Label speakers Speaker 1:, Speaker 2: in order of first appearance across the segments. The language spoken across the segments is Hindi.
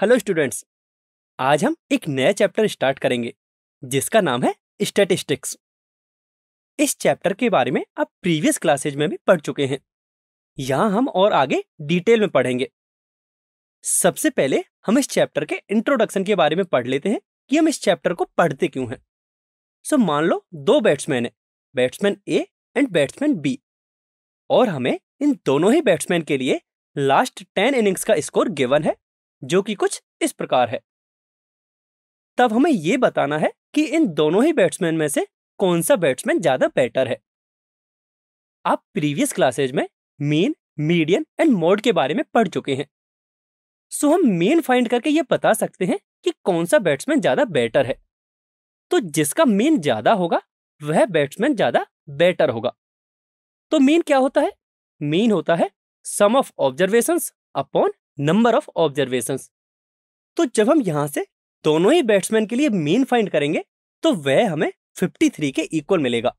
Speaker 1: हेलो स्टूडेंट्स आज हम एक नया चैप्टर स्टार्ट करेंगे जिसका नाम है स्टैटिस्टिक्स इस चैप्टर के बारे में आप प्रीवियस क्लासेज में भी पढ़ चुके हैं यहाँ हम और आगे डिटेल में पढ़ेंगे सबसे पहले हम इस चैप्टर के इंट्रोडक्शन के बारे में पढ़ लेते हैं कि हम इस चैप्टर को पढ़ते क्यों हैं सो मान लो दो बैट्समैन है batsman A and batsman B और हमें इन दोनों ही बैट्समैन के लिए लास्ट टेन इनिंग्स का स्कोर गिवन है जो कि कुछ इस प्रकार है तब हमें यह बताना है कि इन दोनों ही बैट्समैन में से कौन सा बैट्समैन ज्यादा बेटर है आप प्रीवियस क्लासेज में मीन मीडियम एंड मोड के बारे में पढ़ चुके हैं सो हम मेन फाइंड करके ये बता सकते हैं कि कौन सा बैट्समैन ज्यादा बेटर है तो जिसका मेन ज्यादा होगा वह बैट्समैन ज्यादा बेटर होगा तो मेन क्या होता है मेन होता है sum of observations upon number of observation तो जब हम यहां से दोनों ही बैट्समैन के लिए मीन फाइंड करेंगे तो वह हमें 53 के इक्वल मिलेगा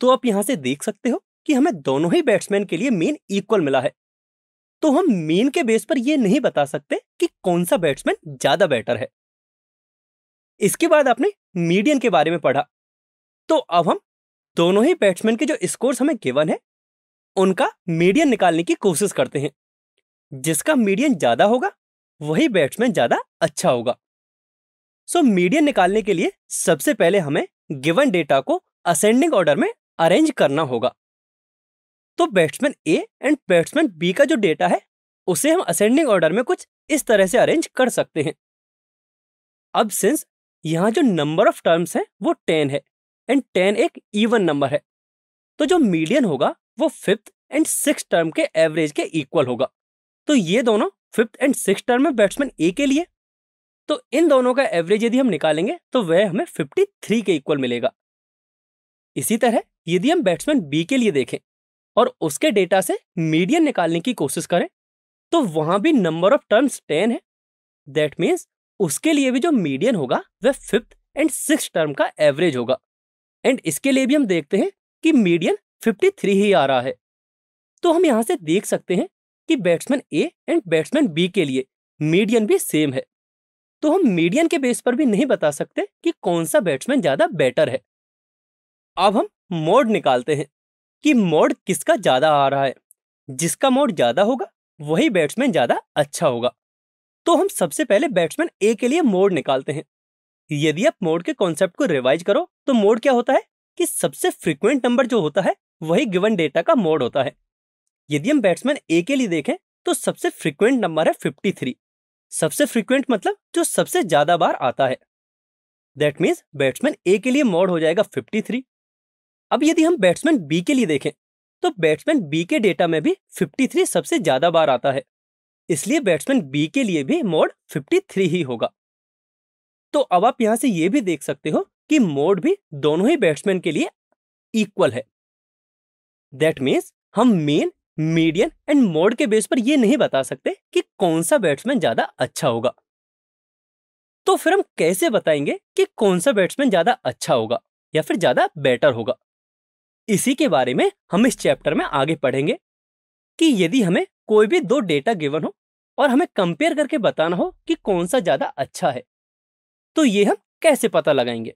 Speaker 1: तो आप यहां से देख सकते हो कि हमें दोनों ही बैट्समैन के लिए मीन इक्वल मिला है तो हम मीन के बेस पर यह नहीं बता सकते कि कौन सा बैट्समैन ज्यादा बेटर है इसके बाद आपने मीडियन के बारे में पढ़ा तो अब हम दोनों ही बैट्समैन के जो स्कोर्स हमें गिवन है उनका मीडियन निकालने की कोशिश करते हैं जिसका मीडियन ज्यादा होगा वही बैट्समैन ज्यादा अच्छा होगा सो so, मीडियन निकालने के लिए सबसे पहले हमें गिवन डेटा को असेंडिंग ऑर्डर में अरेंज करना होगा तो batsman A and batsman B का जो डेटा है उसे हम असेंडिंग ऑर्डर में कुछ इस तरह से अरेंज कर सकते हैं अब सिंस यहाँ जो नंबर ऑफ टर्म्स है वो टेन है एंड टेन एक इवन नंबर है तो जो मीडियन होगा वो फिफ्थ एंड सिक्स टर्म के एवरेज के इक्वल होगा तो ये दोनों फिफ्थ एंड सिक्स टर्म में बैट्समैन ए के लिए तो इन दोनों का एवरेज यदि हम निकालेंगे तो वह हमें फिफ्टी थ्री के इक्वल मिलेगा इसी तरह यदि हम बैट्समैन बी के लिए देखें और उसके डेटा से मीडियम निकालने की कोशिश करें तो वहां भी नंबर ऑफ टर्म्स टेन है दैट मीन्स उसके लिए भी जो मीडियन होगा वह फिफ्थ एंड सिक्स टर्म का एवरेज होगा एंड इसके लिए भी हम देखते हैं कि मीडियन 53 ही आ रहा है तो हम यहां से देख सकते हैं कि batsman A and batsman B के लिए मीडियन भी सेम है तो हम मीडियन के बेस पर भी नहीं बता सकते कि कौन सा बैट्समैन ज्यादा बेटर है अब हम मोड निकालते हैं कि मोड किसका ज्यादा आ रहा है जिसका मोड ज्यादा होगा वही बैट्समैन ज्यादा अच्छा होगा तो हम सबसे पहले बैट्समैन ए के लिए मोड निकालते हैं यदि आप मोड के कॉन्सेप्ट को रिवाइज करो तो मोड क्या होता है कि सबसे फ्रिक्वेंट नंबर जो होता है वही गिवन डेटा का मोड होता है यदि हम बैट्समैन ए के लिए देखें तो सबसे फ्रिक्वेंट नंबर है फिफ्टी थ्री सबसे फ्रिक्वेंट मतलब जो सबसे ज्यादा बार आता है दैट मीन्स बैट्समैन ए के लिए मोड हो जाएगा थ्री अब यदि हम बैट्समैन बी के लिए देखें तो बैट्समैन बी के डेटा में भी फिफ्टी थ्री सबसे ज्यादा बार आता है इसलिए बैट्समैन बी के लिए भी मोड फिफ्टी थ्री ही होगा तो अब आप यहां से यह भी देख सकते हो कि मोड भी दोनों ही बैट्समैन के लिए इक्वल है दैट मीन्स हम मेन मीडियन एंड मोड के बेस पर यह नहीं बता सकते कि कौन सा बैट्समैन ज्यादा अच्छा होगा तो फिर हम कैसे बताएंगे कि कौन सा बैट्समैन ज्यादा अच्छा होगा या फिर ज्यादा बेटर होगा इसी के बारे में हम इस चैप्टर में आगे पढ़ेंगे कि यदि हमें कोई भी दो डेटा गिवन हो और हमें कंपेयर करके बताना हो कि कौन सा ज्यादा अच्छा है तो ये हम कैसे पता लगाएंगे